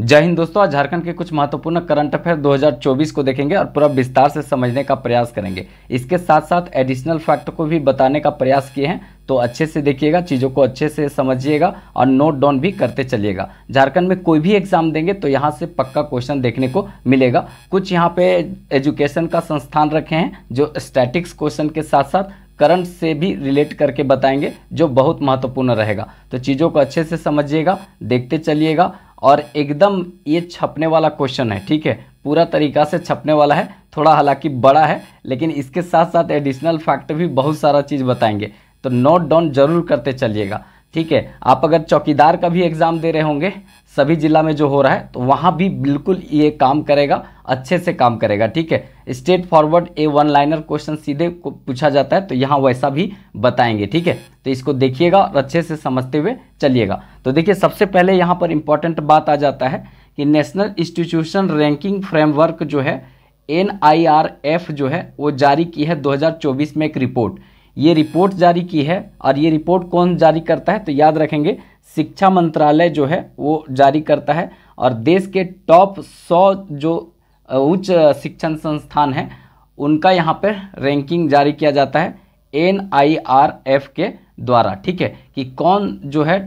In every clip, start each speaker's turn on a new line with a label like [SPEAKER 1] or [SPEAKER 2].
[SPEAKER 1] जय हिंद दोस्तों आज झारखंड के कुछ महत्वपूर्ण करंट अफेयर 2024 को देखेंगे और पूरा विस्तार से समझने का प्रयास करेंगे इसके साथ साथ एडिशनल फैक्ट को भी बताने का प्रयास किए हैं तो अच्छे से देखिएगा चीज़ों को अच्छे से समझिएगा और नोट डाउन भी करते चलिएगा झारखंड में कोई भी एग्जाम देंगे तो यहाँ से पक्का क्वेश्चन देखने को मिलेगा कुछ यहाँ पे एजुकेशन का संस्थान रखे हैं जो स्टैटिक्स क्वेश्चन के साथ साथ करंट से भी रिलेट करके बताएंगे जो बहुत महत्वपूर्ण रहेगा तो चीज़ों को अच्छे से समझिएगा देखते चलिएगा और एकदम ये छपने वाला क्वेश्चन है ठीक है पूरा तरीका से छपने वाला है थोड़ा हालांकि बड़ा है लेकिन इसके साथ साथ एडिशनल फैक्ट भी बहुत सारा चीज़ बताएंगे तो नोट डाउन जरूर करते चलिएगा ठीक है आप अगर चौकीदार का भी एग्ज़ाम दे रहे होंगे सभी जिला में जो हो रहा है तो वहाँ भी बिल्कुल ये काम करेगा अच्छे से काम करेगा ठीक है straightforward a one liner question सीधे पूछा जाता है तो यहाँ वैसा भी बताएंगे ठीक है तो इसको देखिएगा और अच्छे से समझते हुए चलिएगा तो देखिए सबसे पहले यहाँ पर इंपॉर्टेंट बात आ जाता है कि नेशनल इंस्टीट्यूशन रैंकिंग फ्रेमवर्क जो है एन जो है वो जारी की है दो में एक रिपोर्ट ये रिपोर्ट जारी की है और ये रिपोर्ट कौन जारी करता है तो याद रखेंगे शिक्षा मंत्रालय जो है वो जारी करता है और देश के टॉप सौ जो उच्च शिक्षण संस्थान हैं उनका यहाँ पर रैंकिंग जारी किया जाता है एन आई आर एफ के द्वारा ठीक है कि कौन जो है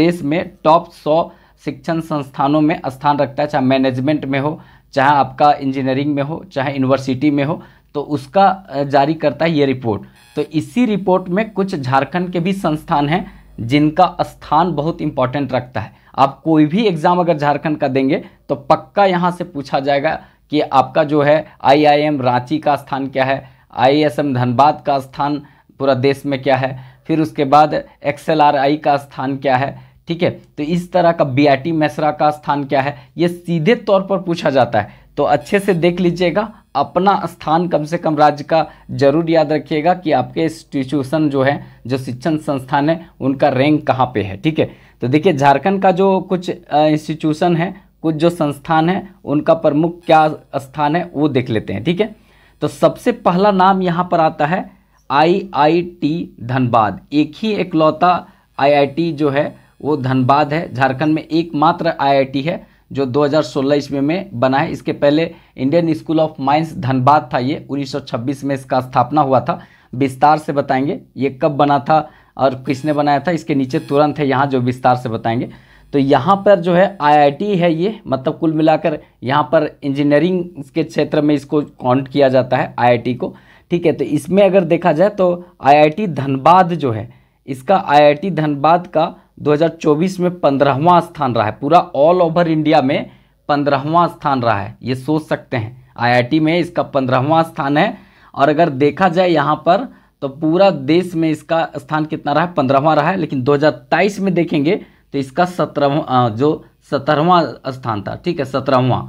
[SPEAKER 1] देश में टॉप सौ शिक्षण संस्थानों में स्थान रखता है चाहे मैनेजमेंट में हो चाहे आपका इंजीनियरिंग में हो चाहे यूनिवर्सिटी में हो तो उसका जारी करता है ये रिपोर्ट तो इसी रिपोर्ट में कुछ झारखंड के भी संस्थान हैं जिनका स्थान बहुत इंपॉर्टेंट रखता है आप कोई भी एग्ज़ाम अगर झारखंड का देंगे तो पक्का यहाँ से पूछा जाएगा कि आपका जो है आईआईएम रांची का स्थान क्या है आईएसएम धनबाद का स्थान पूरा देश में क्या है फिर उसके बाद एक्सएलआरआई का स्थान क्या है ठीक है तो इस तरह का बीआरटी मेसरा का स्थान क्या है ये सीधे तौर पर पूछा जाता है तो अच्छे से देख लीजिएगा अपना स्थान कम से कम राज्य का जरूर याद रखिएगा कि आपके इंस्टीट्यूशन जो है जो शिक्षण संस्थान है उनका रैंक कहाँ पे है ठीक है तो देखिए झारखंड का जो कुछ इंस्टीट्यूशन है कुछ जो संस्थान है उनका प्रमुख क्या स्थान है वो देख लेते हैं ठीक है तो सबसे पहला नाम यहाँ पर आता है आई धनबाद एक ही एकलौता आई जो है वो धनबाद है झारखंड में एकमात्र आई है जो 2016 ईस्वी में बना है इसके पहले Indian school of mines Dhanbad था ये 1926 में इसका स्थापना हुआ था विस्तार से बताएंगे ये कब बना था और किसने बनाया था इसके नीचे तुरंत है यहाँ जो विस्तार से बताएंगे तो यहाँ पर जो है आईआईटी है ये मतलब कुल मिलाकर यहाँ पर इंजीनियरिंग के क्षेत्र में इसको काउंट किया जाता है आई को ठीक है तो इसमें अगर देखा जाए तो आई धनबाद जो है इसका आई धनबाद का 2024 में पंद्रहवां स्थान रहा है पूरा ऑल ओवर इंडिया में पंद्रहवां स्थान रहा है ये सोच सकते हैं आईआईटी में इसका पंद्रहवां स्थान है और अगर देखा जाए यहाँ पर तो पूरा देश में इसका स्थान कितना रहा है पंद्रहवां रहा है लेकिन 2023 में देखेंगे तो इसका सत्रहवा जो सत्रहवां स्थान था ठीक है सत्रहवां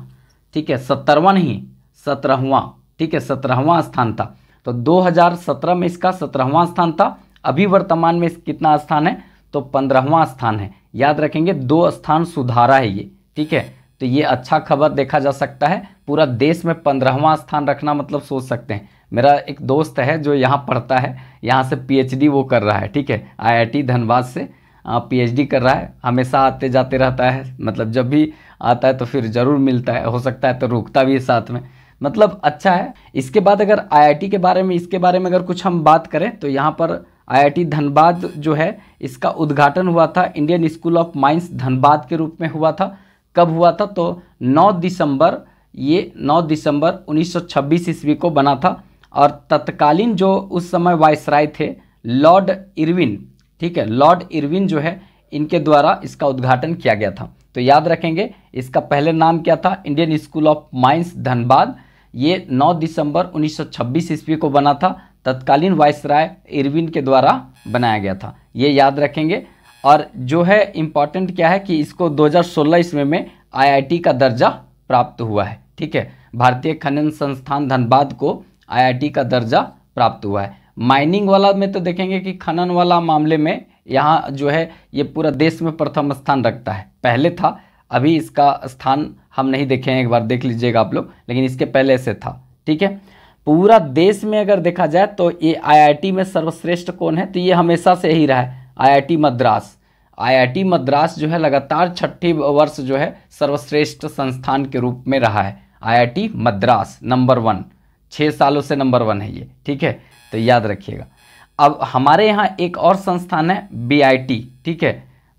[SPEAKER 1] ठीक है सत्तरवां नहीं सत्रहवां ठीक है सत्रहवां स्थान था तो 2017 में इसका सत्रहवां स्थान था अभी वर्तमान में कितना स्थान है तो पंद्रहवा स्थान है याद रखेंगे दो स्थान सुधारा है ये ठीक है तो ये अच्छा खबर देखा जा सकता है पूरा देश में पंद्रहवा स्थान रखना मतलब सोच सकते हैं मेरा एक दोस्त है जो यहाँ पढ़ता है यहाँ से पीएचडी वो कर रहा है ठीक है आईआईटी धनबाद से पीएचडी कर रहा है हमेशा आते जाते रहता है मतलब जब भी आता है तो फिर ज़रूर मिलता है हो सकता है तो रुकता भी है साथ में मतलब अच्छा है इसके बाद अगर आईआईटी के बारे में इसके बारे में अगर कुछ हम बात करें तो यहाँ पर आईआईटी धनबाद जो है इसका उद्घाटन हुआ था Indian school of mines Dhanbad के रूप में हुआ था कब हुआ था तो 9 दिसंबर ये 9 दिसंबर 1926 ईस्वी को बना था और तत्कालीन जो उस समय वायसराय थे लॉर्ड इरविन ठीक है लॉर्ड इरविन जो है इनके द्वारा इसका उद्घाटन किया गया था तो याद रखेंगे इसका पहले नाम क्या था Indian school of mines Dhanbad ये 9 दिसंबर 1926 ईस्वी को बना था तत्कालीन वायसराय इरविन के द्वारा बनाया गया था ये याद रखेंगे और जो है इम्पॉर्टेंट क्या है कि इसको 2016 ईस्वी में आईआईटी का दर्जा प्राप्त हुआ है ठीक है भारतीय खनन संस्थान धनबाद को आईआईटी का दर्जा प्राप्त हुआ है माइनिंग वाला में तो देखेंगे कि खनन वाला मामले में यहाँ जो है ये पूरा देश में प्रथम स्थान रखता है पहले था अभी इसका स्थान हम नहीं देखे हैं एक बार देख लीजिएगा आप लोग लेकिन इसके पहले से था ठीक है पूरा देश में अगर देखा जाए तो ये आईआईटी में सर्वश्रेष्ठ कौन है तो ये हमेशा से ही रहा है आईआईटी मद्रास आईआईटी मद्रास जो है लगातार छठी वर्ष जो है सर्वश्रेष्ठ संस्थान के रूप में रहा है आईआईटी मद्रास नंबर वन छः सालों से नंबर वन है ये ठीक है तो याद रखिएगा अब हमारे यहाँ एक और संस्थान है बी ठीक है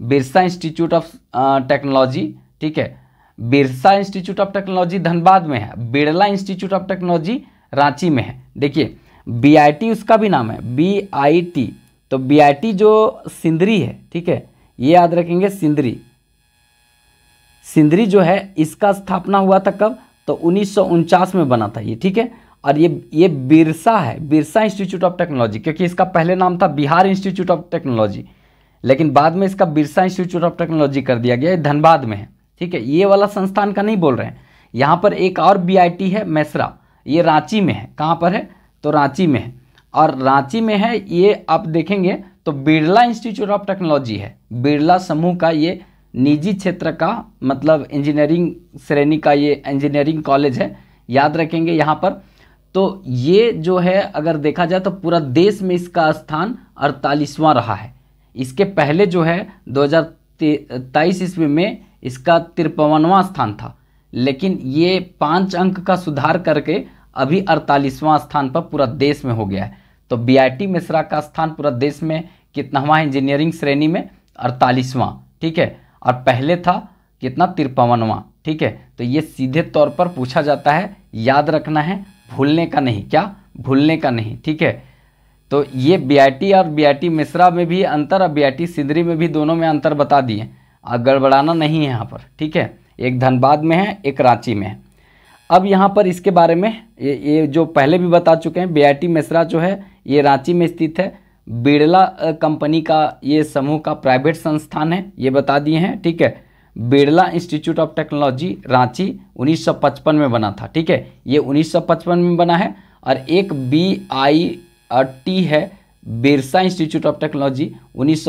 [SPEAKER 1] बिरसा इंस्टीट्यूट ऑफ टेक्नोलॉजी ठीक है Birsa institute of technology Dhanbad में है Birla institute of technology Ranchi में है देखिए बी उसका भी नाम है बी तो बी जो सिंदरी है ठीक है ये याद रखेंगे सिंदरी सिंदरी जो है इसका स्थापना हुआ था कब तो उन्नीस में बना था ये ठीक है और ये ये बिरसा है बिरसा इंस्टीट्यूट ऑफ टेक्नोलॉजी क्योंकि इसका पहले नाम था बिहार इंस्टीट्यूट ऑफ टेक्नोलॉजी लेकिन बाद में इसका बिरसा इंस्टीट्यूट ऑफ टेक्नोलॉजी कर दिया गया धनबाद में है ठीक है ये वाला संस्थान का नहीं बोल रहे हैं यहाँ पर एक और बी है मैसरा ये रांची में है कहाँ पर है तो रांची में है और रांची में है ये आप देखेंगे तो बिरला इंस्टीट्यूट ऑफ टेक्नोलॉजी है बिरला समूह का ये निजी क्षेत्र का मतलब इंजीनियरिंग श्रेणी का ये इंजीनियरिंग कॉलेज है याद रखेंगे यहाँ पर तो ये जो है अगर देखा जाए तो पूरा देश में इसका स्थान अड़तालीसवां रहा है इसके पहले जो है दो हज़ार तेईस ईस्वी में इसका तिरपनवा स्थान था लेकिन ये पाँच अंक का सुधार करके अभी अड़तालीसवां स्थान पर पूरा देश में हो गया है तो बीआईटी मिश्रा का स्थान पूरा देश में कितना हुआ इंजीनियरिंग श्रेणी में अड़तालीसवां ठीक है और पहले था कितना तिरपनवा ठीक है तो ये सीधे तौर पर पूछा जाता है याद रखना है भूलने का नहीं क्या भूलने का नहीं ठीक है तो ये बीआईटी और बीआईटी मिश्रा में भी अंतर और बीआईटी सिंदरी में भी दोनों में अंतर बता दिए और गड़बड़ाना नहीं है यहाँ पर ठीक है एक धनबाद में है एक रांची में है अब यहाँ पर इसके बारे में ये ये जो पहले भी बता चुके हैं बीआईटी मिश्रा जो है ये रांची में स्थित है बिड़ला कंपनी का ये समूह का प्राइवेट संस्थान है ये बता दिए हैं ठीक है Birla institute of technology Ranchi 1955 में बना था ठीक है ये 1955 में बना है और एक बी आई टी है बिरसा इंस्टीट्यूट ऑफ टेक्नोलॉजी उन्नीस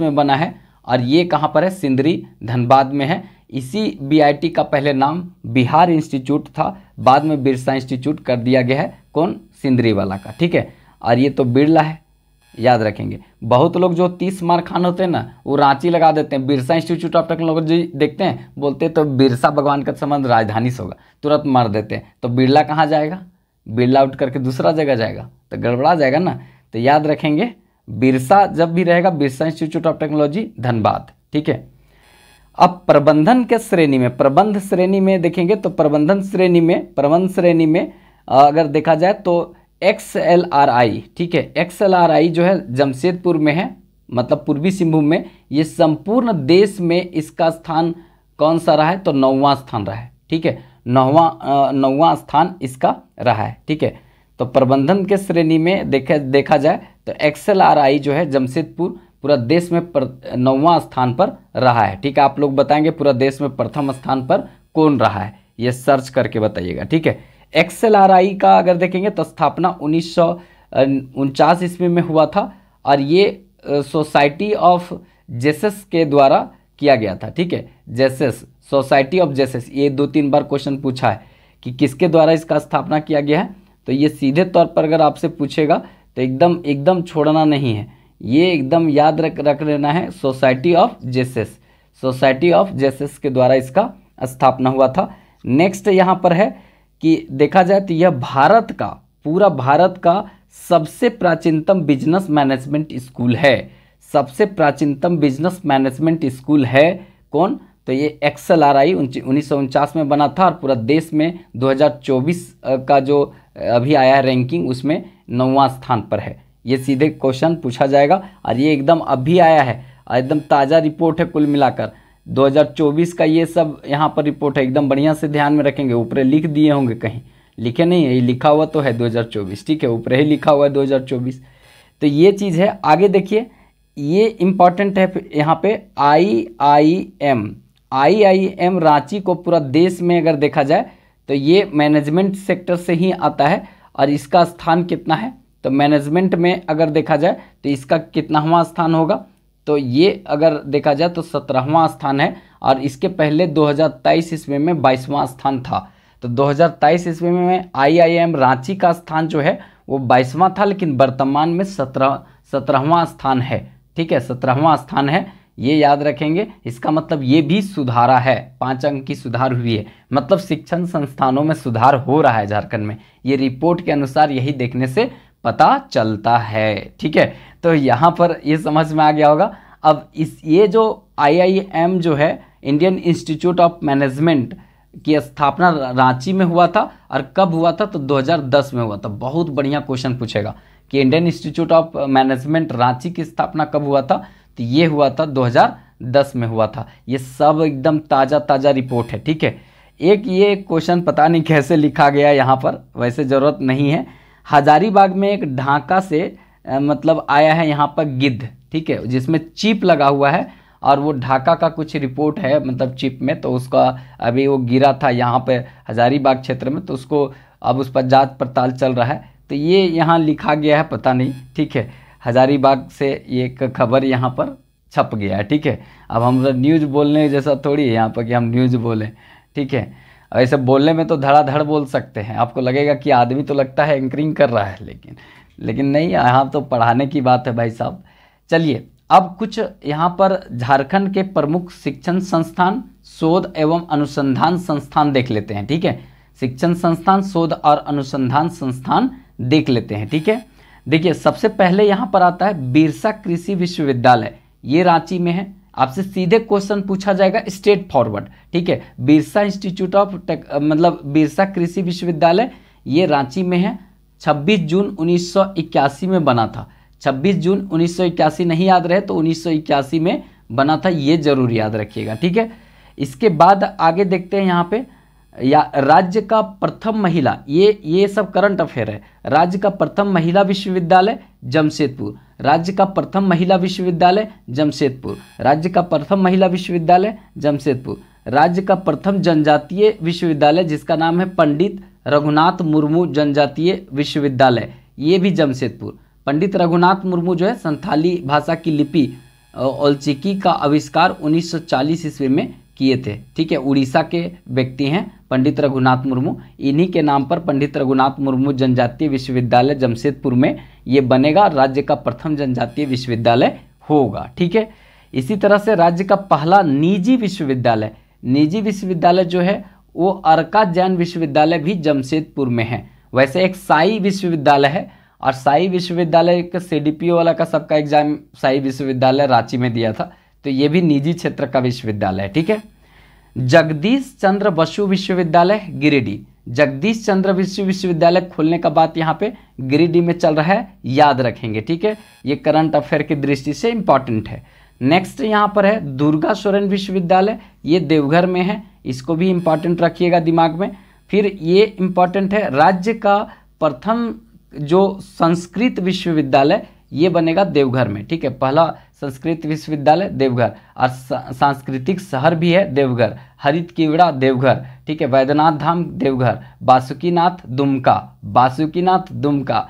[SPEAKER 1] में बना है और ये कहाँ पर है सिंदरी धनबाद में है इसी बी का पहले नाम बिहार इंस्टीट्यूट था बाद में बिरसा इंस्टीट्यूट कर दिया गया है कौन सिंदरी वाला का ठीक है और ये तो बिरला है याद रखेंगे बहुत लोग जो तीस मार खान होते हैं ना वो रांची लगा देते हैं बिरसा इंस्टीट्यूट ऑफ टेक्नोलॉजी देखते हैं बोलते हैं तो बिरसा भगवान का संबंध राजधानी से होगा तुरंत मार देते हैं तो बिरला कहाँ जाएगा बिरला उठ करके दूसरा जगह जाएगा तो गड़बड़ा जाएगा ना तो याद रखेंगे बिरसा जब भी रहेगा Birsa institute of technology Dhanbad ठीक है अब प्रबंधन के श्रेणी में प्रबंध श्रेणी में देखेंगे तो प्रबंधन श्रेणी में प्रबंध श्रेणी में अगर देखा जाए तो एक्स एल आर आई ठीक है एक्स एल आर आई जो है जमशेदपुर में है मतलब पूर्वी सिंहभूम में ये संपूर्ण देश में इसका स्थान कौन सा रहा है तो नौवां स्थान रहा है ठीक है नौवां नौवां स्थान इसका रहा है ठीक है तो प्रबंधन के श्रेणी में देखे देखा जाए तो एक्स एल आर आई जो है जमशेदपुर पूरा देश में नौवा स्थान पर रहा है ठीक है आप लोग बताएंगे पूरा देश में प्रथम स्थान पर कौन रहा है ये सर्च करके बताइएगा ठीक है एक्सएल का अगर देखेंगे तो स्थापना उन्नीस सौ ईस्वी में हुआ था और ये सोसाइटी ऑफ जेसेस के द्वारा किया गया था ठीक है जेसेस सोसाइटी ऑफ जेसेस ये दो तीन बार क्वेश्चन पूछा है कि किसके द्वारा इसका स्थापना किया गया है तो ये सीधे तौर पर अगर आपसे पूछेगा तो एकदम एकदम छोड़ना नहीं है ये एकदम याद रख रख लेना है society of Jesus society of Jesus के द्वारा इसका स्थापना हुआ था नेक्स्ट यहाँ पर है कि देखा जाए तो यह भारत का पूरा भारत का सबसे प्राचीनतम बिजनेस मैनेजमेंट स्कूल है सबसे प्राचीनतम बिजनेस मैनेजमेंट स्कूल है कौन तो ये एक्सएल आर आई उन्नीस में बना था और पूरा देश में 2024 का जो अभी आया है रैंकिंग उसमें नौवा स्थान पर है ये सीधे क्वेश्चन पूछा जाएगा और ये एकदम अभी आया है और एकदम ताज़ा रिपोर्ट है कुल मिलाकर 2024 का ये सब यहाँ पर रिपोर्ट है एकदम बढ़िया से ध्यान में रखेंगे ऊपरे लिख दिए होंगे कहीं लिखे नहीं है ये लिखा हुआ तो है 2024 ठीक है ऊपर ही लिखा हुआ है 2024 तो ये चीज़ है आगे देखिए ये इम्पॉर्टेंट है यहाँ पे I I M I I M Ranchi को पूरा देश में अगर देखा जाए तो ये मैनेजमेंट सेक्टर से ही आता है और इसका स्थान कितना है तो मैनेजमेंट में अगर देखा जाए तो इसका कितनावा स्थान होगा तो ये अगर देखा जाए तो सत्रहवां स्थान है और इसके पहले 2023 ईस्वी में बाईसवां स्थान था तो 2023 ईस्वी में आईआईएम रांची का स्थान जो है वो बाईसवां था लेकिन वर्तमान में सत्रह सत्रहवां स्थान है ठीक है सत्रहवां स्थान है ये याद रखेंगे इसका मतलब ये भी सुधारा है पाँच अंक की सुधार हुई है मतलब शिक्षण संस्थानों में सुधार हो रहा है झारखंड में ये रिपोर्ट के अनुसार यही देखने से पता चलता है ठीक है तो यहाँ पर ये समझ में आ गया होगा अब इस ये जो आईआईएम जो है इंडियन इंस्टीट्यूट ऑफ मैनेजमेंट की स्थापना रांची में हुआ था और कब हुआ था तो 2010 में हुआ था बहुत बढ़िया क्वेश्चन पूछेगा कि Indian institute of management Ranchi की स्थापना कब हुआ था तो ये हुआ था 2010 में हुआ था ये सब एकदम ताज़ा ताज़ा रिपोर्ट है ठीक है एक ये क्वेश्चन पता नहीं कैसे लिखा गया यहाँ पर वैसे ज़रूरत नहीं है हजारीबाग में एक ढाका से मतलब आया है यहाँ पर गिद्ध ठीक है जिसमें चिप लगा हुआ है और वो ढाका का कुछ रिपोर्ट है मतलब चिप में तो उसका अभी वो गिरा था यहाँ पर हजारीबाग क्षेत्र में तो उसको अब उस पर जाँच पड़ताल चल रहा है तो ये यहाँ लिखा गया है पता नहीं ठीक है हजारीबाग से एक खबर यहाँ पर छप गया है ठीक है अब हम न्यूज़ बोलने जैसा थोड़ी है यहाँ पर कि हम न्यूज़ बोलें ठीक है ऐसे बोलने में तो धड़ाधड़ बोल सकते हैं आपको लगेगा कि आदमी तो लगता है एंकरिंग कर रहा है लेकिन लेकिन नहीं यहाँ तो पढ़ाने की बात है भाई साहब चलिए अब कुछ यहाँ पर झारखंड के प्रमुख शिक्षण संस्थान शोध एवं अनुसंधान संस्थान देख लेते हैं ठीक है शिक्षण संस्थान शोध और अनुसंधान संस्थान देख लेते हैं ठीक है देखिए सबसे पहले यहाँ पर आता है बिरसा कृषि विश्वविद्यालय ये रांची में है आपसे सीधे क्वेश्चन पूछा जाएगा स्ट्रेट फॉरवर्ड ठीक है बिरसा इंस्टीट्यूट ऑफ मतलब बिरसा कृषि विश्वविद्यालय ये रांची में है 26 जून 1981 में बना था 26 जून 1981 नहीं याद रहे तो 1981 में बना था ये जरूर याद रखिएगा ठीक है इसके बाद आगे देखते हैं यहाँ पे या राज्य का प्रथम महिला ये ये सब करंट अफेयर है राज्य का प्रथम महिला विश्वविद्यालय जमशेदपुर राज्य का प्रथम महिला विश्वविद्यालय जमशेदपुर राज्य का प्रथम महिला विश्वविद्यालय जमशेदपुर राज्य का प्रथम जनजातीय विश्वविद्यालय जिसका नाम है पंडित रघुनाथ मुर्मू जनजातीय विश्वविद्यालय ये भी जमशेदपुर पंडित रघुनाथ मुर्मू जो है संथाली भाषा की लिपि ओलचिकी का आविष्कार 1940 ईस्वी में किए थे ठीक है उड़ीसा के व्यक्ति हैं पंडित रघुनाथ मुर्मू इन्हीं के नाम पर पंडित रघुनाथ मुर्मू जनजातीय विश्वविद्यालय जमशेदपुर में ये बनेगा राज्य का प्रथम जनजातीय विश्वविद्यालय होगा ठीक है इसी तरह से राज्य का पहला निजी विश्वविद्यालय निजी विश्वविद्यालय जो है वो अर्का जैन विश्वविद्यालय भी जमशेदपुर में है वैसे एक साई विश्वविद्यालय है और साई विश्वविद्यालय एक सी वाला का सबका एग्जाम साई विश्वविद्यालय रांची में दिया था तो ये भी निजी क्षेत्र का विश्वविद्यालय है ठीक है जगदीश चंद्र बसु विश्वविद्यालय गिरिडीह जगदीश चंद्र विश्व विश्वविद्यालय खोलने का बात यहाँ पे गिरिडीह में चल रहा है याद रखेंगे ठीक है ये करंट अफेयर की दृष्टि से इंपॉर्टेंट है नेक्स्ट यहाँ पर है दुर्गा सोरेन विश्वविद्यालय ये देवघर में है इसको भी इम्पोर्टेंट रखिएगा दिमाग में फिर ये इंपॉर्टेंट है राज्य का प्रथम जो संस्कृत विश्वविद्यालय ये बनेगा देवघर में ठीक है पहला संस्कृत विश्वविद्यालय देवघर और सांस्कृतिक शहर भी है देवघर हरित कीवड़ा देवघर ठीक है वैद्यनाथ धाम देवघर बासुकीनाथ दुमका बासुकीनाथ दुमका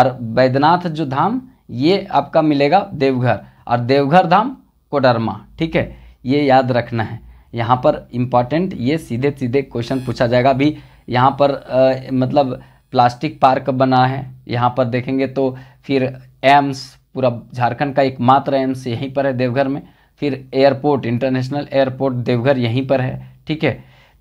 [SPEAKER 1] और वैद्यनाथ जो धाम ये आपका मिलेगा देवघर और देवघर धाम कोडरमा ठीक है ये याद रखना है यहाँ पर इम्पॉर्टेंट ये सीधे सीधे क्वेश्चन पूछा जाएगा अभी यहाँ पर आ, मतलब प्लास्टिक पार्क बना है यहाँ पर देखेंगे तो फिर एम्स पूरा झारखंड का एकमात्र एम्स यहीं पर है देवघर में फिर एयरपोर्ट इंटरनेशनल एयरपोर्ट देवघर यहीं पर है ठीक है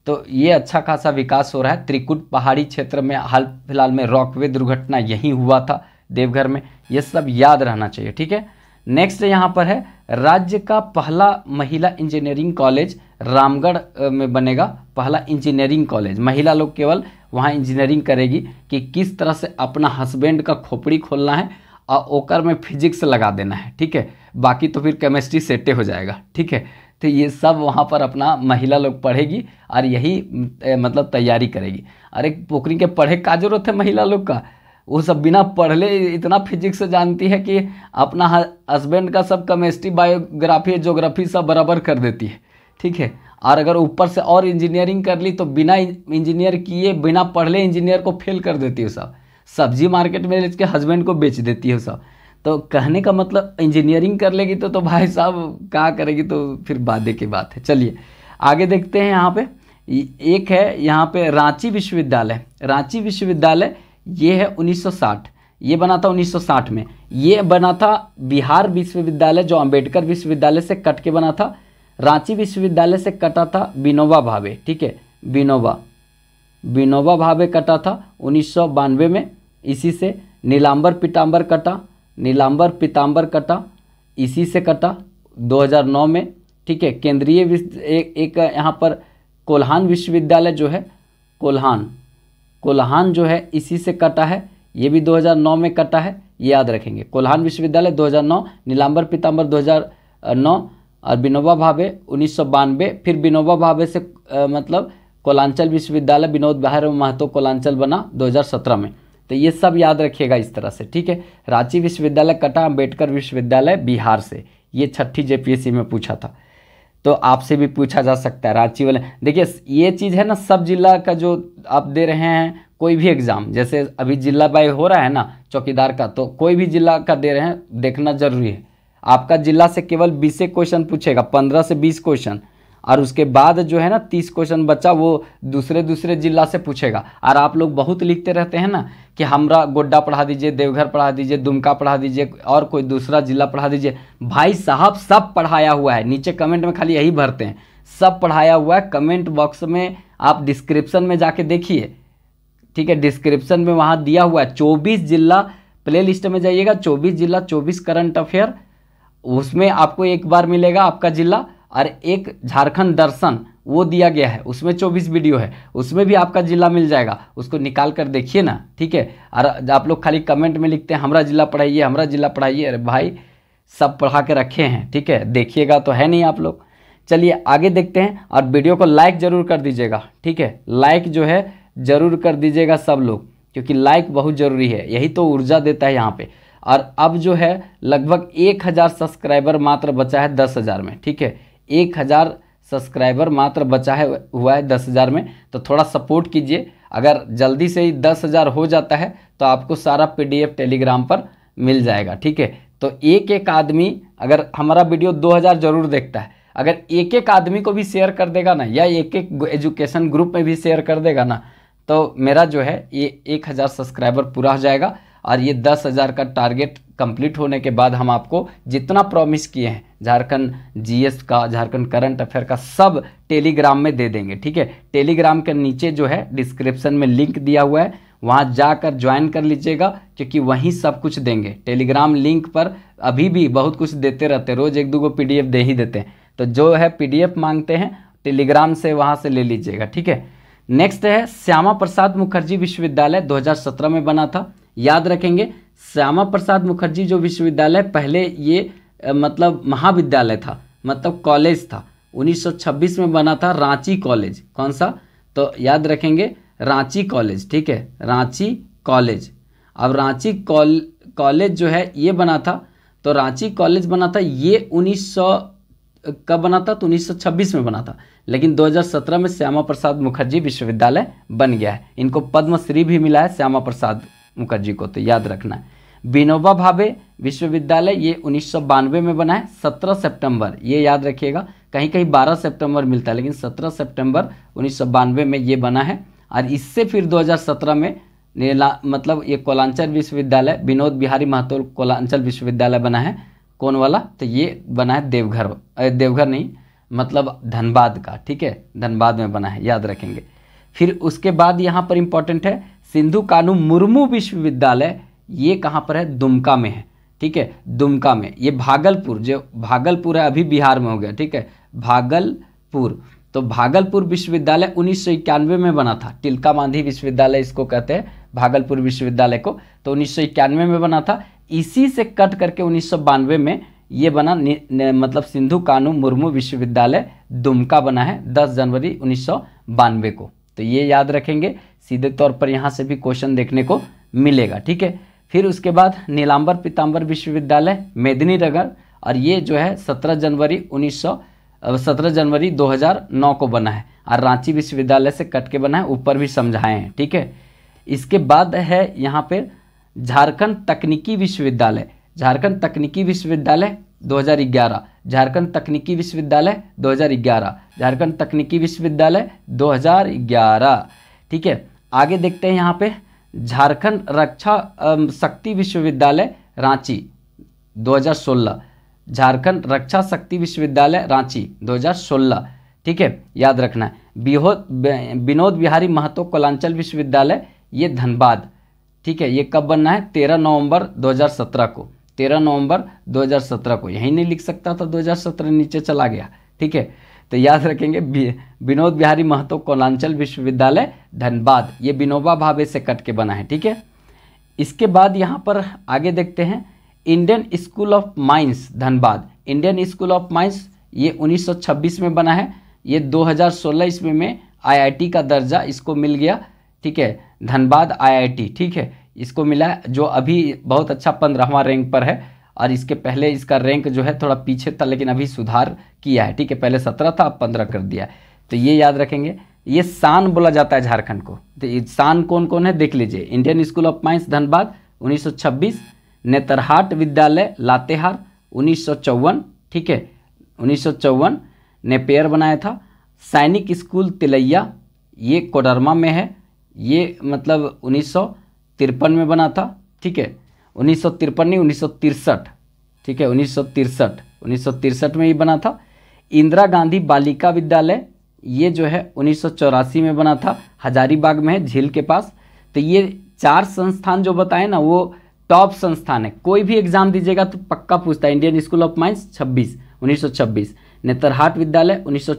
[SPEAKER 1] तो ये अच्छा खासा विकास हो रहा है त्रिकुट पहाड़ी क्षेत्र में हाल फिलहाल में रॉकवे दुर्घटना यहीं हुआ था देवघर में ये सब याद रहना चाहिए ठीक है नेक्स्ट यहाँ पर है राज्य का पहला महिला इंजीनियरिंग कॉलेज रामगढ़ में बनेगा पहला इंजीनियरिंग कॉलेज महिला लोग केवल वहाँ इंजीनियरिंग करेगी कि किस तरह से अपना हस्बैंड का खोपड़ी खोलना है और ओकर में फिजिक्स लगा देना है ठीक है बाकी तो फिर केमिस्ट्री सेटे हो जाएगा ठीक है तो ये सब वहाँ पर अपना महिला लोग पढ़ेगी और यही मतलब तैयारी करेगी अरे पोखरी के पढ़े का जरूरत है महिला लोग का वो सब बिना पढ़ले इतना फिजिक्स जानती है कि अपना हस्बैंड का सब केमिस्ट्री बायोग्राफी जोग्राफी सब बराबर कर देती है ठीक है और अगर ऊपर से और इंजीनियरिंग कर ली तो बिना इंजीनियर किए बिना पढ़ले इंजीनियर को फेल कर देती है सब सब्जी मार्केट में इसके हस्बैंड को बेच देती है सब तो कहने का मतलब इंजीनियरिंग कर लेगी तो तो भाई साहब कहाँ करेगी तो फिर बाधे की बात है चलिए आगे देखते हैं यहाँ पे एक है यहाँ पे रांची विश्वविद्यालय रांची विश्वविद्यालय ये है 1960 ये बना था 1960 में ये बना था बिहार विश्वविद्यालय जो अम्बेडकर विश्वविद्यालय से कट के बना था रांची विश्वविद्यालय से कटा था विनोबा भावे ठीक है विनोबा विनोबा भावे कटा था उन्नीस में इसी से नीलाम्बर पीताम्बर कटा नीलाम्बर पीताम्बर कटा इसी से कटा 2009 में ठीक है केंद्रीय एक, एक यहाँ पर कोल्हान विश्वविद्यालय जो है कोल्हान कोल्हान जो है इसी से कटा है ये भी 2009 में कटा है ये याद रखेंगे कोल्हान विश्वविद्यालय 2009 नीलाम्बर पीताम्बर 2009 और विनोबा भावे उन्नीस फिर विनोबा भावे से आ, मतलब कोलांचल विश्वविद्यालय विनोद बिहार एवं महतो कोलांचल बना 2017 में तो ये सब याद रखिएगा इस तरह से ठीक है रांची विश्वविद्यालय कटा अम्बेडकर विश्वविद्यालय बिहार से ये छठी जे में पूछा था तो आपसे भी पूछा जा सकता है रांची वाले देखिए ये चीज़ है ना सब जिला का जो आप दे रहे हैं कोई भी एग्ज़ाम जैसे अभी जिला बाई हो रहा है ना चौकीदार का तो कोई भी जिला का दे रहे हैं देखना जरूरी है आपका जिला से केवल बीस क्वेश्चन पूछेगा पंद्रह से बीस क्वेश्चन और उसके बाद जो है ना तीस क्वेश्चन बच्चा वो दूसरे दूसरे जिला से पूछेगा और आप लोग बहुत लिखते रहते हैं ना कि हमरा गोड्डा पढ़ा दीजिए देवघर पढ़ा दीजिए दुमका पढ़ा दीजिए और कोई दूसरा जिला पढ़ा दीजिए भाई साहब सब पढ़ाया हुआ है नीचे कमेंट में खाली यही भरते हैं सब पढ़ाया हुआ है कमेंट बॉक्स में आप डिस्क्रिप्शन में जाके देखिए ठीक है डिस्क्रिप्शन में वहाँ दिया हुआ है चौबीस जिला प्ले लिस्ट में जाइएगा चौबीस जिला चौबीस करंट अफेयर उसमें आपको एक बार मिलेगा आपका जिला और एक झारखंड दर्शन वो दिया गया है उसमें 24 वीडियो है उसमें भी आपका ज़िला मिल जाएगा उसको निकाल कर देखिए ना ठीक है और आप लोग खाली कमेंट में लिखते हैं हमारा ज़िला पढ़ाइए हमारा ज़िला पढ़ाइए अरे भाई सब पढ़ा के रखे हैं ठीक है देखिएगा तो है नहीं आप लोग चलिए आगे देखते हैं और वीडियो को लाइक ज़रूर कर दीजिएगा ठीक है लाइक जो है ज़रूर कर दीजिएगा सब लोग क्योंकि लाइक बहुत ज़रूरी है यही तो ऊर्जा देता है यहाँ पे और अब जो है लगभग एक हज़ार सब्सक्राइबर मात्र बचा है दस हज़ार में ठीक है एक हज़ार सब्सक्राइबर मात्र बचा है हुआ है दस हज़ार में तो थोड़ा सपोर्ट कीजिए अगर जल्दी से ही दस हज़ार हो जाता है तो आपको सारा पीडीएफ टेलीग्राम पर मिल जाएगा ठीक है तो एक एक आदमी अगर हमारा वीडियो दो हज़ार जरूर देखता है अगर एक एक आदमी को भी शेयर कर देगा ना या एक एक एजुकेशन ग्रुप में भी शेयर कर देगा ना तो मेरा जो है ये एक हज़ार सब्सक्राइबर पूरा हो जाएगा और ये दस हज़ार का टारगेट कंप्लीट होने के बाद हम आपको जितना प्रॉमिस किए हैं झारखंड जीएस का झारखंड करंट अफेयर का सब टेलीग्राम में दे देंगे ठीक है टेलीग्राम के नीचे जो है डिस्क्रिप्शन में लिंक दिया हुआ है वहाँ जाकर ज्वाइन कर लीजिएगा क्योंकि वहीं सब कुछ देंगे टेलीग्राम लिंक पर अभी भी बहुत कुछ देते रहते हैं रोज़ एक दो को पी दे ही देते हैं तो जो है पी मांगते हैं टेलीग्राम से वहाँ से ले लीजिएगा ठीक है नेक्स्ट है श्यामा प्रसाद मुखर्जी विश्वविद्यालय 2017 में बना था याद रखेंगे श्यामा प्रसाद मुखर्जी जो विश्वविद्यालय पहले ये मतलब महाविद्यालय था मतलब कॉलेज था 1926 में बना था रांची कॉलेज कौन सा तो याद रखेंगे रांची कॉलेज ठीक है रांची कॉलेज अब रांची कॉलेज जो है ये बना था तो रांची कॉलेज बना था ये 1900 कब बना था तो 1926 में बना था लेकिन 2017 में श्यामा प्रसाद मुखर्जी विश्वविद्यालय बन गया है इनको पद्मश्री भी मिला है श्यामा प्रसाद मुखर्जी को तो याद रखना है विनोबा भावे विश्वविद्यालय ये उन्नीस में बना है 17 सितंबर ये याद रखिएगा कहीं कहीं 12 सितंबर मिलता है लेकिन 17 सितंबर उन्नीस में ये बना है और इससे फिर 2017 में नीला मतलब ये कोलांचल विश्वविद्यालय विनोद बिहारी महातोल कोलांचल विश्वविद्यालय बना है कौन वाला तो ये बना है देवघर देवघर नहीं मतलब धनबाद का ठीक है धनबाद में बना है याद रखेंगे फिर उसके बाद यहाँ पर इंपॉर्टेंट है सिंधु कानू मुर्मू विश्वविद्यालय ये कहाँ पर है दुमका में है ठीक है दुमका में ये भागलपुर जो भागलपुर है अभी बिहार में हो गया ठीक है भागलपुर तो भागलपुर विश्वविद्यालय उन्नीस में बना था टिलका मांधी विश्वविद्यालय इसको कहते हैं भागलपुर विश्वविद्यालय को तो उन्नीस में बना था इसी से कट करके उन्नीस में ये बना न, न, मतलब सिंधु कानू मुर्मू विश्वविद्यालय दुमका बना है 10 जनवरी उन्नीस को तो ये याद रखेंगे सीधे तौर पर यहाँ से भी क्वेश्चन देखने को मिलेगा ठीक है फिर उसके बाद नीलाम्बर पीताम्बर विश्वविद्यालय मेदिनी नगर और ये जो है सत्रह जनवरी उन्नीस सत्रह जनवरी 2009 को बना है और रांची विश्वविद्यालय से कट के बना है ऊपर भी समझाए हैं ठीक है इसके बाद है यहाँ पे झारखंड तकनीकी विश्वविद्यालय झारखंड तकनीकी विश्वविद्यालय 2011 झारखंड तकनीकी विश्वविद्यालय 2011 झारखंड तकनीकी विश्वविद्यालय 2011 ठीक है आगे देखते हैं यहाँ पे झारखंड रक्षा शक्ति विश्वविद्यालय रांची 2016 झारखंड रक्षा शक्ति विश्वविद्यालय रांची 2016 ठीक है याद रखना है बिहोद विनोद बिहारी महतो कोलांचल विश्वविद्यालय ये धनबाद ठीक है ये कब बनना है 13 नवंबर 2017 को 13 नवंबर 2017 को यहीं नहीं लिख सकता था 2017 नीचे चला गया ठीक है तो याद रखेंगे विनोद बिहारी महतो कौलांचल विश्वविद्यालय धनबाद ये विनोबा भावे से कट के बना है ठीक है इसके बाद यहाँ पर आगे देखते हैं Indian school of mines Dhanbad Indian school of mines ये 1926 में बना है ये 2016 ईस्वी में आईआईटी का दर्जा इसको मिल गया ठीक है धनबाद आईआईटी ठीक है इसको मिला जो अभी बहुत अच्छा पंद्रहवा रैंक पर है और इसके पहले इसका रैंक जो है थोड़ा पीछे था लेकिन अभी सुधार किया है ठीक है पहले सत्रह था अब पंद्रह कर दिया तो ये याद रखेंगे ये शान बोला जाता है झारखंड को तो शान कौन कौन है देख लीजिए Indian school of mines Dhanbad 1926 Netarhat Vidyalaya Latehar उन्नीस ठीक है उन्नीस ने पेयर बनाया था सैनिक स्कूल तिलैया ये कोडरमा में है ये मतलब उन्नीस में बना था ठीक है उन्नीस सौ तिरपन उन्नीस सौ तिरसठ ठीक है उन्नीस सौ तिरसठ उन्नीस सौ तिरसठ में ये बना था इंदिरा गांधी बालिका विद्यालय ये जो है उन्नीस में बना था हजारीबाग में है झील के पास तो ये चार संस्थान जो बताए ना वो टॉप संस्थान है कोई भी एग्जाम दीजिएगा तो पक्का पूछता है Indian school of mines 26 1926 Netarhat Vidyalaya उन्नीस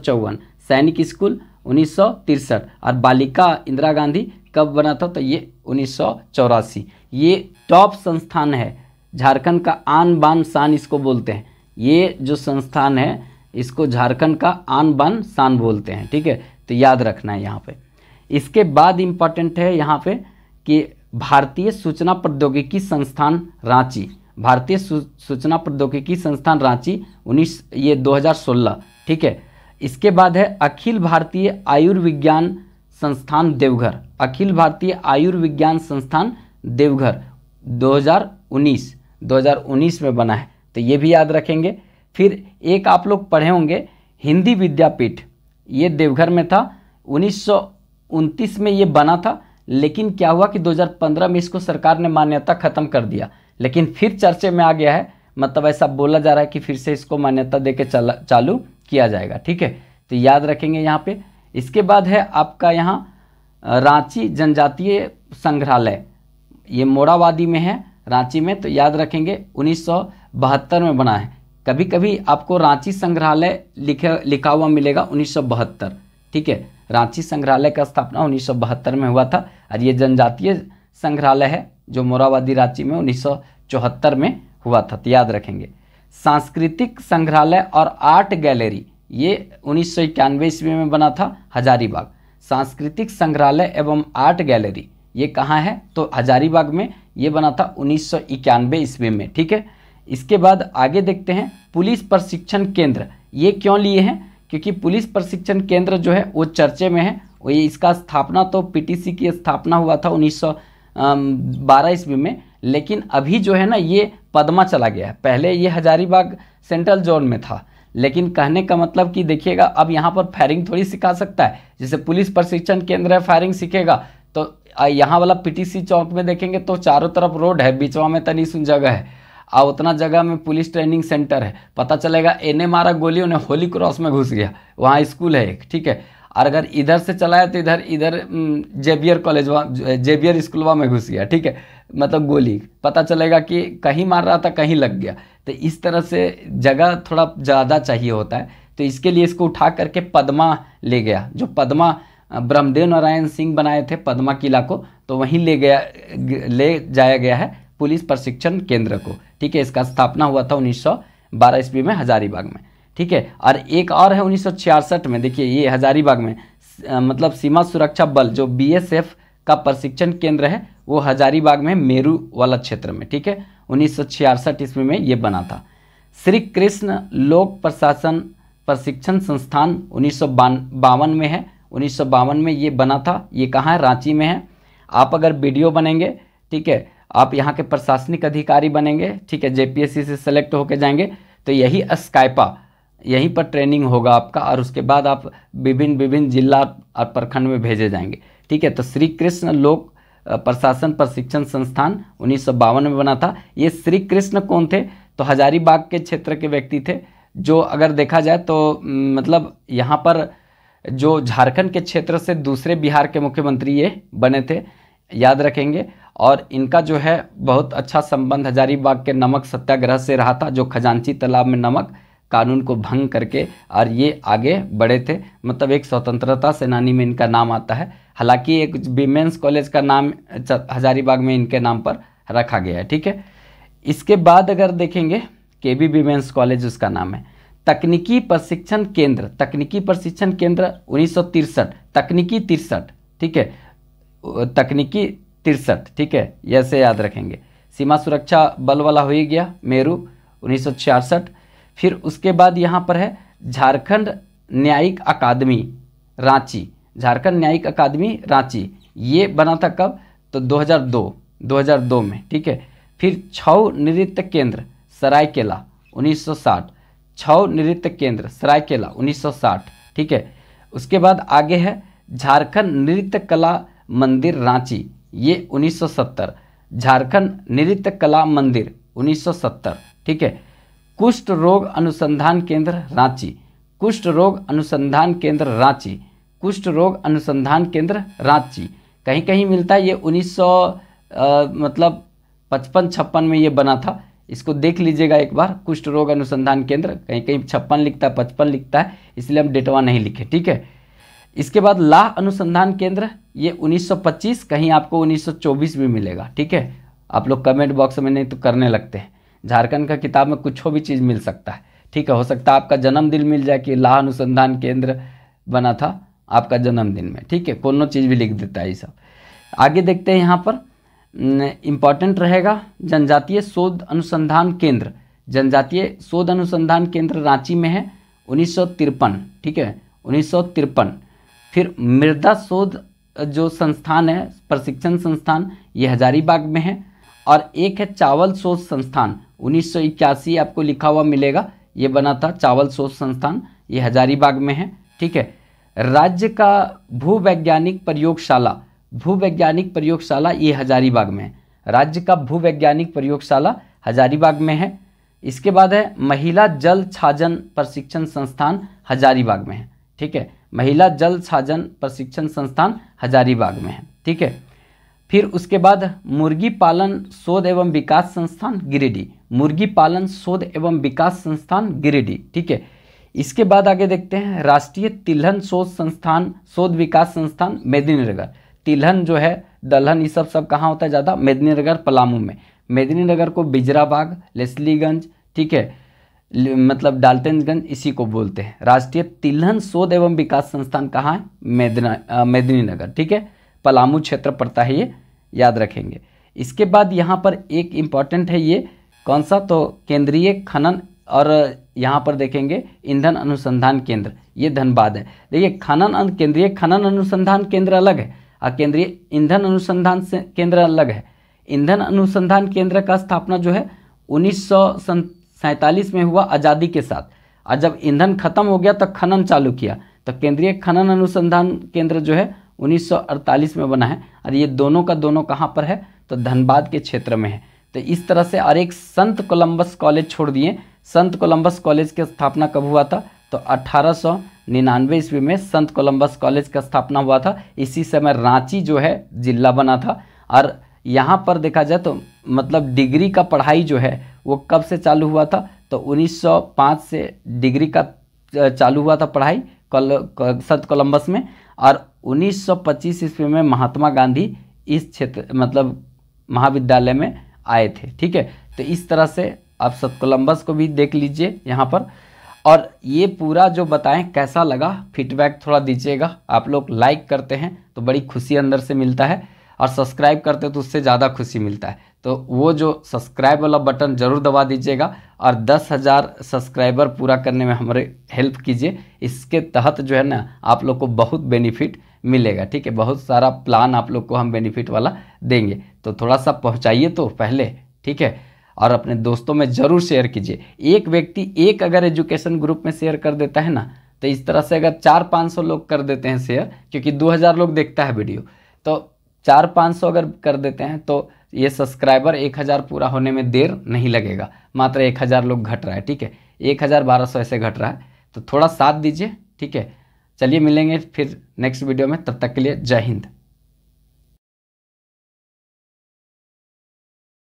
[SPEAKER 1] सैनिक स्कूल उन्नीस और बालिका इंदिरा गांधी कब बना था तो ये उन्नीस ये टॉप संस्थान है झारखंड का आन बान शान इसको बोलते हैं ये जो संस्थान है इसको झारखंड का आन बान शान बोलते हैं ठीक है तो याद रखना है यहाँ पे इसके बाद इम्पॉर्टेंट है यहाँ पे कि भारतीय सूचना प्रौद्योगिकी संस्थान रांची भारतीय सूचना प्रौद्योगिकी संस्थान रांची उन्नीस ये 2016 ठीक है इसके बाद है अखिल भारतीय आयुर्विज्ञान संस्थान देवघर अखिल भारतीय आयुर्विज्ञान संस्थान देवघर 2019 2019 में बना है तो ये भी याद रखेंगे फिर एक आप लोग पढ़े होंगे हिंदी विद्यापीठ ये देवघर में था उन्नीस में ये बना था लेकिन क्या हुआ कि 2015 में इसको सरकार ने मान्यता ख़त्म कर दिया लेकिन फिर चर्चे में आ गया है मतलब ऐसा बोला जा रहा है कि फिर से इसको मान्यता दे के चला चालू किया जाएगा ठीक है तो याद रखेंगे यहाँ पे इसके बाद है आपका यहाँ रांची जनजातीय संग्रहालय ये मोराबादी में है रांची में तो याद रखेंगे उन्नीस में बना है कभी कभी आपको रांची संग्रहालय लिखे लिखा हुआ मिलेगा उन्नीस ठीक है रांची संग्रहालय का स्थापना उन्नीस में हुआ था और ये जनजातीय संग्रहालय है जो मोराबादी रांची में उन्नीस में हुआ था तो याद रखेंगे सांस्कृतिक संग्रहालय और आर्ट गैलरी ये उन्नीस ईस्वी में बना था हजारीबाग सांस्कृतिक संग्रहालय एवं आर्ट गैलरी ये कहाँ है तो हजारीबाग में ये बना था उन्नीस सौ ईस्वी में ठीक है इसके बाद आगे देखते हैं पुलिस प्रशिक्षण केंद्र ये क्यों लिए हैं क्योंकि पुलिस प्रशिक्षण केंद्र जो है वो चर्चे में है और ये इसका स्थापना तो पीटीसी की स्थापना हुआ था 1912 ईस्वी में लेकिन अभी जो है ना ये पदमा चला गया है पहले ये हजारीबाग सेंट्रल जोन में था लेकिन कहने का मतलब कि देखिएगा अब यहाँ पर फायरिंग थोड़ी सिखा सकता है जैसे पुलिस प्रशिक्षण केंद्र है फायरिंग सीखेगा तो यहाँ वाला पीटीसी चौक में देखेंगे तो चारों तरफ रोड है बीचवा में तनी सुन जगह है आ उतना जगह में पुलिस ट्रेनिंग सेंटर है पता चलेगा एने मारा गोली उन्हें होली क्रॉस में घुस गया वहाँ स्कूल है एक ठीक है और अगर इधर से चलाया तो इधर इधर जेबियर कॉलेज स्कूल स्कूलवा में घुस गया ठीक है मतलब गोली पता चलेगा कि कहीं मार रहा था कहीं लग गया तो इस तरह से जगह थोड़ा ज़्यादा चाहिए होता है तो इसके लिए इसको उठा करके पदमा ले गया जो पदमा ब्रह्मदेव नारायण सिंह बनाए थे पदमा किला को तो वहीं ले गया ले जाया गया है पुलिस प्रशिक्षण केंद्र को ठीक है इसका स्थापना हुआ था 1912 ईस्वी में हजारीबाग में ठीक है और एक और है 1966 में देखिए ये हजारीबाग में मतलब सीमा सुरक्षा बल जो बीएसएफ का प्रशिक्षण केंद्र है वो हजारीबाग में मेरू वाला क्षेत्र में ठीक है उन्नीस ईस्वी में ये बना था श्री कृष्ण लोक प्रशासन प्रशिक्षण संस्थान उन्नीस में है उन्नीस में ये बना था ये कहाँ है रांची में है आप अगर वीडियो बनेंगे ठीक है आप यहाँ के प्रशासनिक अधिकारी बनेंगे ठीक है जेपीएससी से सेलेक्ट होकर जाएंगे तो यही स्काइपा यहीं पर ट्रेनिंग होगा आपका और उसके बाद आप विभिन्न विभिन्न जिला और प्रखंड में भेजे जाएंगे ठीक है तो श्री कृष्ण लोक प्रशासन प्रशिक्षण संस्थान उन्नीस में बना था ये श्री कृष्ण कौन थे तो हजारीबाग के क्षेत्र के व्यक्ति थे जो अगर देखा जाए तो मतलब यहाँ पर जो झारखंड के क्षेत्र से दूसरे बिहार के मुख्यमंत्री ये बने थे याद रखेंगे और इनका जो है बहुत अच्छा संबंध हजारीबाग के नमक सत्याग्रह से रहा था जो खजांची तालाब में नमक कानून को भंग करके और ये आगे बढ़े थे मतलब एक स्वतंत्रता सेनानी में इनका नाम आता है हालांकि एक विमेंस कॉलेज का नाम हजारीबाग में इनके नाम पर रखा गया है ठीक है इसके बाद अगर देखेंगे के बी विमेंस कॉलेज उसका नाम है तकनीकी प्रशिक्षण केंद्र तकनीकी प्रशिक्षण केंद्र उन्नीस तकनीकी तिरसठ ठीक है तकनीकी तिरसठ ठीक है ऐसे याद रखेंगे सीमा सुरक्षा बल वाला हो ही गया मेरू उन्नीस फिर उसके बाद यहाँ पर है झारखंड न्यायिक अकादमी रांची झारखंड न्यायिक अकादमी रांची ये बना था कब तो 2002 2002 में ठीक है फिर छऊ नृत्य केंद्र सरायकेला 1960 छव नृत्य केंद्र सरायकेला 1960 ठीक है उसके बाद आगे है झारखंड नृत्य कला मंदिर रांची ये 1970 झारखंड नृत्य कला मंदिर 1970 ठीक है कुष्ठ रोग अनुसंधान केंद्र रांची कुष्ठ रोग अनुसंधान केंद्र रांची कुष्ठ रोग अनुसंधान केंद्र रांची कहीं कहीं मिलता है ये 1900 आ, मतलब पचपन छप्पन में ये बना था इसको देख लीजिएगा एक बार कुष्ठ रोग अनुसंधान केंद्र कहीं कहीं छप्पन लिखता है पचपन लिखता है इसलिए हम डेटवा नहीं लिखे ठीक है इसके बाद लाह अनुसंधान केंद्र ये 1925 कहीं आपको 1924 भी मिलेगा ठीक है आप लोग कमेंट बॉक्स में नहीं तो करने लगते हैं झारखंड का किताब में कुछ भी चीज़ मिल सकता है ठीक है हो सकता है आपका जन्मदिन मिल जाए कि लाह अनुसंधान केंद्र बना था आपका जन्मदिन में ठीक है कोनों चीज़ भी लिख देता है ये सब आगे देखते हैं यहाँ पर इम्पॉर्टेंट रहेगा जनजातीय शोध अनुसंधान केंद्र जनजातीय शोध अनुसंधान केंद्र रांची में है उन्नीस ठीक है उन्नीस फिर मृदा शोध जो संस्थान है प्रशिक्षण संस्थान ये हजारीबाग में है और एक है चावल शोध संस्थान उन्नीस आपको लिखा हुआ मिलेगा ये बना था चावल शोध संस्थान ये हजारीबाग में है ठीक है राज्य का भूवैज्ञानिक प्रयोगशाला भूवैज्ञानिक प्रयोगशाला ये हजारीबाग में है राज्य का भूवैज्ञानिक प्रयोगशाला हजारीबाग में है इसके बाद है महिला जल छाजन प्रशिक्षण संस्थान हजारीबाग में है ठीक है महिला जल छाजन प्रशिक्षण संस्थान हजारीबाग में है ठीक है फिर उसके बाद मुर्गी पालन शोध एवं विकास संस्थान गिरिडीह मुर्गी पालन शोध एवं विकास संस्थान गिरिडीह ठीक है इसके बाद आगे देखते हैं राष्ट्रीय तिलहन शोध संस्थान शोध विकास संस्थान मेदिनीनगर तिलहन जो है दलहन ये सब सब कहाँ होता है ज़्यादा मेदिनीनगर पलामू में मेदिनीनगर को बिजराबाग लेस्लीगंज ठीक है मतलब डाल्टनगंज इसी को बोलते हैं राष्ट्रीय तिलहन शोध एवं विकास संस्थान कहाँ है मेदना मेदिनीनगर ठीक है पलामू क्षेत्र पड़ता है ये याद रखेंगे इसके बाद यहाँ पर एक इम्पॉर्टेंट है ये कौन सा तो केंद्रीय खनन और यहाँ पर देखेंगे ईंधन अनुसंधान केंद्र ये धनबाद है देखिए खनन केंद्रीय खनन अनुसंधान केंद्र अलग है और केंद्रीय ईंधन अनुसंधान केंद्र अलग है ईंधन अनुसंधान केंद्र का स्थापना जो है उन्नीस में हुआ आज़ादी के साथ और जब ईंधन खत्म हो गया तो खनन चालू किया तो केंद्रीय खनन अनुसंधान केंद्र जो है 1948 में बना है और ये दोनों का दोनों कहाँ पर है तो धनबाद के क्षेत्र में है तो इस तरह से और एक संत कोलंबस कॉलेज छोड़ दिए संत कोलंबस कॉलेज की स्थापना कब हुआ था तो अठारह निन्यानवे ईस्वी में संत कोलंबस कॉलेज का स्थापना हुआ था इसी समय रांची जो है जिला बना था और यहाँ पर देखा जाए तो मतलब डिग्री का पढ़ाई जो है वो कब से चालू हुआ था तो 1905 से डिग्री का चालू हुआ था पढ़ाई कल संत कोलंबस में और 1925 ईस्वी में महात्मा गांधी इस क्षेत्र मतलब महाविद्यालय में आए थे ठीक है तो इस तरह से आप संत कोलंबस को भी देख लीजिए यहाँ पर और ये पूरा जो बताएं कैसा लगा फीडबैक थोड़ा दीजिएगा आप लोग लाइक करते हैं तो बड़ी खुशी अंदर से मिलता है और सब्सक्राइब करते तो उससे ज़्यादा खुशी मिलता है तो वो जो सब्सक्राइब वाला बटन ज़रूर दबा दीजिएगा और दस हज़ार सब्सक्राइबर पूरा करने में हमारे हेल्प कीजिए इसके तहत जो है ना आप लोग को बहुत बेनिफिट मिलेगा ठीक है बहुत सारा प्लान आप लोग को हम बेनिफिट वाला देंगे तो थोड़ा सा पहुँचाइए तो पहले ठीक है और अपने दोस्तों में ज़रूर शेयर कीजिए एक व्यक्ति एक अगर एजुकेशन ग्रुप में शेयर कर देता है ना तो इस तरह से अगर चार पाँच सौ लोग कर देते हैं शेयर क्योंकि दो हज़ार लोग देखता है वीडियो तो चार पाँच सौ अगर कर देते हैं तो ये सब्सक्राइबर एक हज़ार पूरा होने में देर नहीं लगेगा मात्र एक हज़ार लोग घट रहा है ठीक है एक हज़ार बारह सौ ऐसे घट रहा है तो थोड़ा साथ दीजिए ठीक है चलिए मिलेंगे फिर नेक्स्ट वीडियो में तब तक के लिए जय हिंद